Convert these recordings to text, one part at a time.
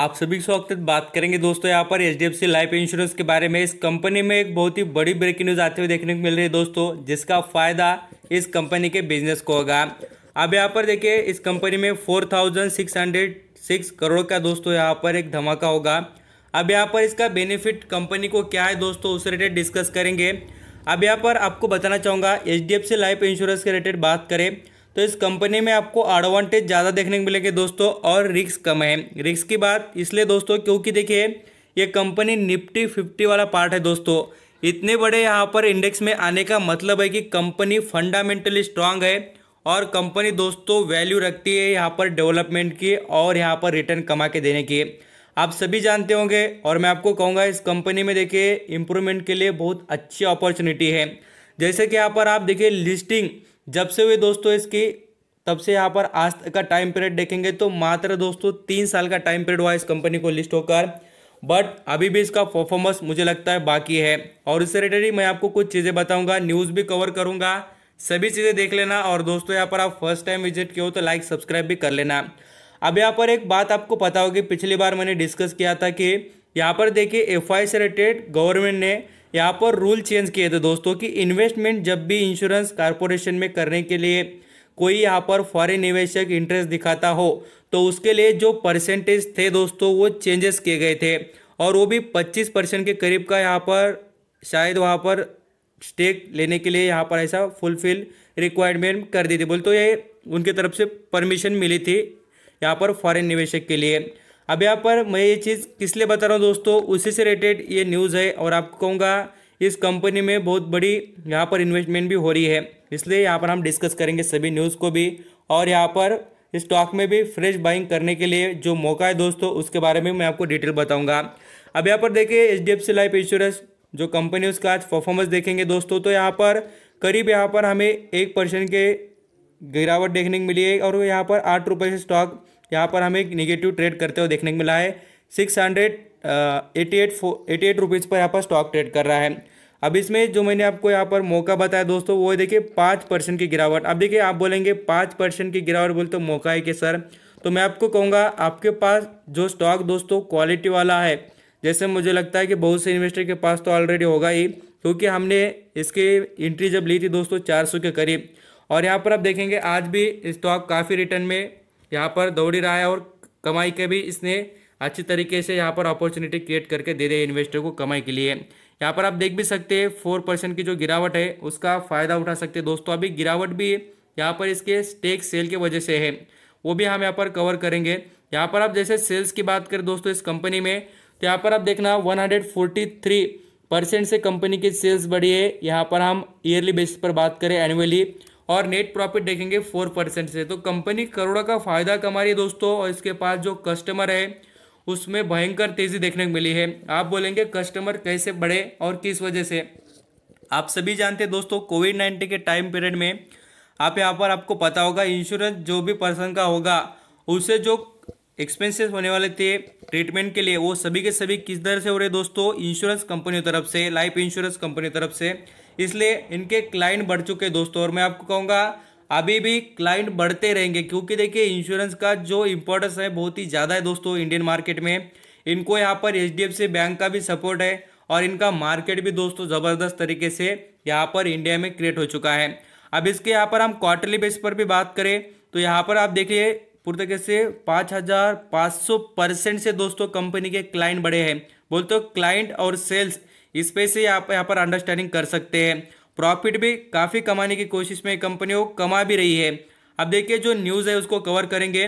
आप सभी से वक्त बात करेंगे दोस्तों यहाँ पर एच डी लाइफ इंश्योरेंस के बारे में इस कंपनी में एक बहुत ही बड़ी ब्रेकिंग न्यूज़ आते हुए देखने को मिल रही है दोस्तों जिसका फ़ायदा इस कंपनी के बिजनेस को होगा अब यहाँ पर देखिए इस कंपनी में four thousand six hundred six crore का दोस्तों यहाँ पर एक धमाका होगा अब यहाँ पर इसका बेनिफिट कंपनी को क्या है दोस्तों उस रिलेटेड डिस्कस करेंगे अब यहाँ पर आपको बताना चाहूँगा एच लाइफ इंश्योरेंस के रिलेटेड बात करें तो इस कंपनी में आपको एडवांटेज ज़्यादा देखने को मिलेंगे दोस्तों और रिक्स कम है रिक्स की बात इसलिए दोस्तों क्योंकि देखिए ये कंपनी निफ्टी फिफ्टी वाला पार्ट है दोस्तों इतने बड़े यहाँ पर इंडेक्स में आने का मतलब है कि कंपनी फंडामेंटली स्ट्रांग है और कंपनी दोस्तों वैल्यू रखती है यहाँ पर डेवलपमेंट की और यहाँ पर रिटर्न कमा के देने की आप सभी जानते होंगे और मैं आपको कहूँगा इस कंपनी में देखिए इम्प्रूवमेंट के लिए बहुत अच्छी अपॉर्चुनिटी है जैसे कि यहाँ पर आप देखिए लिस्टिंग जब से हुए दोस्तों इसकी तब से यहाँ पर आज का टाइम पीरियड देखेंगे तो मात्र दोस्तों तीन साल का टाइम पीरियड हुआ इस कंपनी को लिस्ट होकर बट अभी भी इसका परफॉर्मेंस मुझे लगता है बाकी है और इससे रिलेटेड ही मैं आपको कुछ चीज़ें बताऊंगा न्यूज़ भी कवर करूंगा सभी चीज़ें देख लेना और दोस्तों यहाँ पर आप फर्स्ट टाइम विजिट किए हो तो लाइक सब्सक्राइब भी कर लेना अब यहाँ पर एक बात आपको पता होगी पिछली बार मैंने डिस्कस किया था कि यहाँ पर देखिए एफ से रिलेटेड गवर्नमेंट ने यहाँ पर रूल चेंज किए थे दोस्तों कि इन्वेस्टमेंट जब भी इंश्योरेंस कारपोरेशन में करने के लिए कोई यहाँ पर फॉरेन निवेशक इंटरेस्ट दिखाता हो तो उसके लिए जो परसेंटेज थे दोस्तों वो चेंजेस किए गए थे और वो भी 25 परसेंट के करीब का यहाँ पर शायद वहाँ पर स्टेक लेने के लिए यहाँ पर ऐसा फुलफिल रिक्वायरमेंट कर दी थी बोल तो ये उनकी तरफ से परमिशन मिली थी यहाँ पर फॉरेन निवेशक के लिए अब यहाँ पर मैं ये चीज़ किस लिए बता रहा हूँ दोस्तों उसी से रिलेटेड ये न्यूज़ है और आपको कहूँगा इस कंपनी में बहुत बड़ी यहाँ पर इन्वेस्टमेंट भी हो रही है इसलिए यहाँ पर हम डिस्कस करेंगे सभी न्यूज़ को भी और यहाँ पर स्टॉक में भी फ्रेश बाइंग करने के लिए जो मौका है दोस्तों उसके बारे में मैं आपको डिटेल बताऊँगा अब यहाँ पर देखिए H D F C life insurance जो कंपनी उसका आज परफॉर्मेंस देखेंगे दोस्तों तो यहाँ पर करीब यहाँ पर हमें एक परसेंट के गिरावट देखने को मिली है और यहाँ पर आठ रुपये से स्टॉक यहाँ पर हमें निगेटिव ट्रेड करते हुए देखने को मिला है six hundred eighty eight eighty eight rupees पर यहाँ पर स्टॉक ट्रेड कर रहा है अब इसमें जो मैंने आपको यहाँ पर मौका बताया दोस्तों वो देखिए पाँच परसेंट की गिरावट अब देखिए आप बोलेंगे पाँच परसेंट की गिरावट बोलते तो मौका है कि सर तो मैं आपको कहूँगा आपके पास जो स्टॉक दोस्तों क्वालिटी वाला है जैसे मुझे लगता है कि बहुत से इन्वेस्टर के पास तो ऑलरेडी होगा ही क्योंकि हमने इसके एंट्री जब ली थी दोस्तों चार के करीब और यहाँ पर आप देखेंगे आज भी स्टॉक काफ़ी रिटर्न में यहाँ पर दौड़ी रहा है और कमाई के भी इसने अच्छी तरीके से यहाँ पर अपॉर्चुनिटी क्रिएट करके दे रहे इन्वेस्टर को कमाई के लिए यहाँ पर आप देख भी सकते हैं फोर परसेंट की जो गिरावट है उसका फ़ायदा उठा सकते हैं दोस्तों अभी गिरावट भी यहाँ पर इसके स्टेक सेल की वजह से है वो भी हम यहाँ पर कवर करेंगे यहाँ पर आप जैसे सेल्स की बात करें दोस्तों इस कंपनी में तो यहाँ पर आप देखना वन परसेंट से कंपनी की सेल्स बढ़ी है यहाँ पर हम ईयरली बेसिस पर बात करें एनुअली और नेट प्रॉफिट देखेंगे फोर परसेंट से तो कंपनी करोड़ों का फायदा कमा रही है दोस्तों और इसके पास जो कस्टमर है उसमें भयंकर तेजी देखने को मिली है आप बोलेंगे कस्टमर कैसे बढ़े और किस वजह से आप सभी जानते हैं दोस्तों कोविड नाइन्टीन के टाइम पीरियड में आप यहाँ पर आपको पता होगा इंश्योरेंस जो भी पर्सन का होगा उसे जो एक्सपेंसेस होने वाले थे ट्रीटमेंट के लिए वो सभी के सभी किस दर से हो रहे दोस्तों इंश्योरेंस कंपनी तरफ से लाइफ इंश्योरेंस कंपनी तरफ से इसलिए इनके क्लाइंट बढ़ चुके हैं दोस्तों और मैं आपको कहूँगा अभी भी क्लाइंट बढ़ते रहेंगे क्योंकि देखिए इंश्योरेंस का जो इम्पोर्टेंस है बहुत ही ज़्यादा है दोस्तों इंडियन मार्केट में इनको यहाँ पर एच बैंक का भी सपोर्ट है और इनका मार्केट भी दोस्तों ज़बरदस्त तरीके से यहाँ पर इंडिया में क्रिएट हो चुका है अब इसके यहाँ पर हम क्वार्टरली बेस पर भी बात करें तो यहाँ पर आप देखिए पूरी तरीके से पाँच हज़ार पाँच सौ परसेंट से दोस्तों कंपनी के क्लाइंट बड़े हैं बोलते हो क्लाइंट और सेल्स इस पे से आप यहाँ पर अंडरस्टैंडिंग कर सकते हैं प्रॉफिट भी काफ़ी कमाने की कोशिश में कंपनी वो कमा भी रही है अब देखिए जो न्यूज़ है उसको कवर करेंगे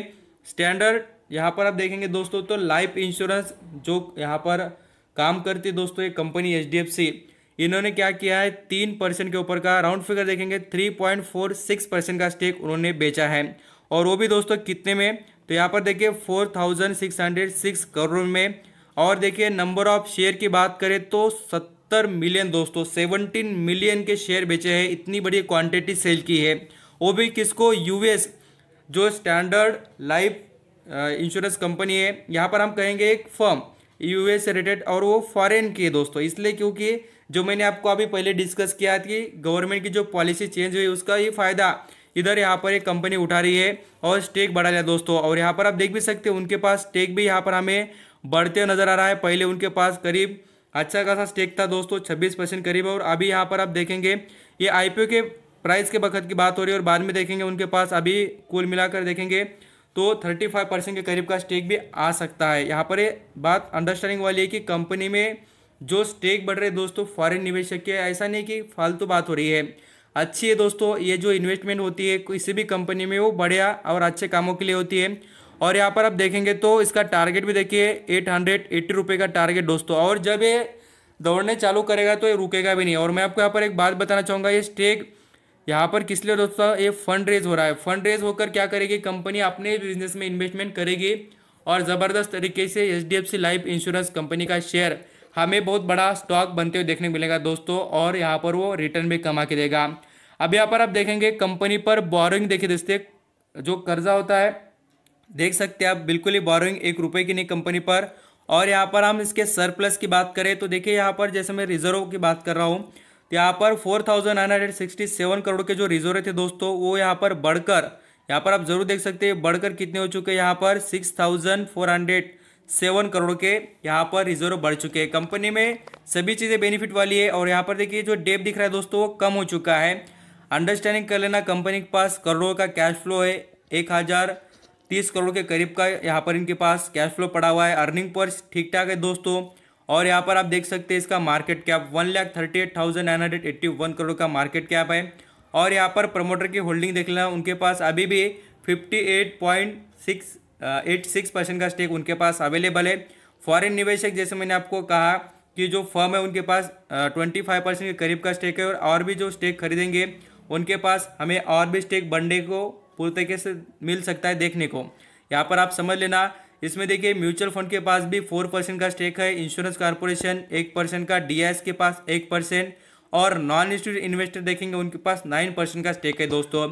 स्टैंडर्ड यहाँ पर आप देखेंगे दोस्तों तो लाइफ इंश्योरेंस जो यहाँ पर काम करती है दोस्तों ये कंपनी एच इन्होंने क्या किया है तीन परसेंट के ऊपर का राउंड फिगर देखेंगे three point four six percent का स्टेक उन्होंने बेचा है और वो भी दोस्तों कितने में तो यहाँ पर देखिए four thousand six hundred six crore में और देखिए नंबर ऑफ शेयर की बात करें तो सत्तर मिलियन दोस्तों सेवनटीन मिलियन के शेयर बेचे हैं इतनी बड़ी क्वांटिटी सेल की है वो भी किसको यूएस जो स्टैंडर्ड लाइफ इंश्योरेंस कंपनी है यहाँ पर हम कहेंगे एक फर्म यूएस रिलेटेड और वो फॉरेन की है दोस्तों इसलिए क्योंकि जो मैंने आपको अभी पहले डिस्कस किया कि गवर्नमेंट की जो पॉलिसी चेंज हुई उसका ये फ़ायदा इधर यहाँ पर एक कंपनी उठा रही है और स्टेक बढ़ा लिया दोस्तों और यहाँ पर आप देख भी सकते हैं उनके पास स्टेक भी यहाँ पर हमें बढ़ते नजर आ रहा है पहले उनके पास करीब अच्छा खासा स्टेक था दोस्तों छब्बीस परसेंट करीब और अभी यहाँ पर आप देखेंगे ये आई के प्राइस के वक्त की बात हो रही है और बाद में देखेंगे उनके पास अभी कुल मिलाकर देखेंगे तो 35 परसेंट के करीब का स्टेक भी आ सकता है यहाँ पर ये बात अंडरस्टैंडिंग वाली है कि कंपनी में जो स्टेक बढ़ रहे दोस्तों फॉरेन निवेशक के ऐसा नहीं कि फालतू बात हो रही है अच्छी है दोस्तों ये जो इन्वेस्टमेंट होती है किसी भी कंपनी में वो बढ़िया और अच्छे कामों के लिए होती है और यहाँ पर आप देखेंगे तो इसका टारगेट भी देखिए एट हंड्रेड एट्टी रुपये का टारगेट दोस्तों और जब ये दौड़ने चालू करेगा तो ये रुकेगा भी नहीं और मैं आपको यहाँ पर एक बात बताना चाहूँगा ये स्टेक यहाँ पर किस लिए दोस्तों ये फंड रेज हो रहा है फंड रेज होकर क्या करेगी कंपनी अपने बिजनेस में इन्वेस्टमेंट करेगी और ज़बरदस्त तरीके से H D F C life insurance company का शेयर हमें बहुत बड़ा स्टॉक बनते हुए देखने को मिलेगा दोस्तों और यहाँ पर वो रिटर्न भी कमा के देगा अब यहाँ पर आप देखेंगे कंपनी पर बोरिंग देखिए दोस्तों जो कर्जा होता है देख सकते हैं आप बिल्कुल ही बोरिंग एक रुपये की नहीं कंपनी पर और यहाँ पर हम इसके सरप्लस की बात करें तो देखिए यहाँ पर जैसे मैं रिजर्व की बात कर रहा हूँ तो यहाँ पर four thousand nine hundred sixty seven crore के जो रिजर्व थे दोस्तों वो यहाँ पर बढ़कर यहाँ पर आप जरूर देख सकते हैं बढ़कर कितने हो चुके हैं यहाँ पर six thousand four hundred seven crore के यहाँ पर रिजर्व बढ़ चुके हैं कंपनी में सभी चीज़ें बेनिफिट वाली है और यहाँ पर देखिए जो डेप दिख रहा है दोस्तों वो कम हो चुका है अंडरस्टैंडिंग कर लेना कंपनी के पास करोड़ों का कैश फ्लो है एक हज़ार तीस करोड़ के करीब का यहाँ पर इनके पास कैश फ्लो पड़ा हुआ है अर्निंग पर ठीक ठाक है दोस्तों और यहाँ पर आप देख सकते हैं इसका market cap one lakh thirty eight thousand nine hundred eighty one crore का मार्केट कैप है और यहाँ पर प्रमोटर की होल्डिंग देख लेना उनके पास अभी भी fifty eight point six eight six percent का स्टेक उनके पास अवेलेबल है फॉरेन निवेशक जैसे मैंने आपको कहा कि जो फर्म है उनके पास ट्वेंटी फाइव परसेंट के करीब का स्टेक है और और भी जो स्टेक खरीदेंगे उनके पास हमें और भी स्टेक बनने को पूरी तरीके से मिल सकता है देखने को यहाँ पर आप समझ लेना इसमें देखिए म्यूचुअल फंड के पास भी फोर परसेंट का स्टेक है इंश्योरेंस कॉरपोरेशन एक परसेंट का डी के पास एक परसेंट और नॉन इंस्टीट्यूट इन्वेस्टर देखेंगे उनके पास नाइन परसेंट का स्टेक है दोस्तों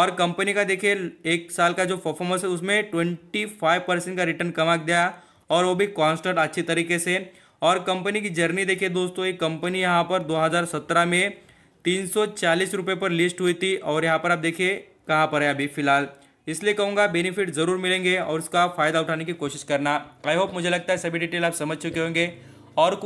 और कंपनी का देखिए एक साल का जो परफॉर्मेंस है उसमें ट्वेंटी फाइव परसेंट का रिटर्न कमा दिया और वो भी कांस्टेंट अच्छी तरीके से और कंपनी की जर्नी देखिए दोस्तों एक कंपनी यहाँ पर 2017 में तीन सौ पर लिस्ट हुई थी और यहाँ पर आप देखिए कहाँ पर है अभी फिलहाल इसलिए कहूँगा बेनिफिट ज़रूर मिलेंगे और उसका फ़ायदा उठाने की कोशिश करना आई होप मुझे लगता है सभी डिटेल आप समझ चुके होंगे और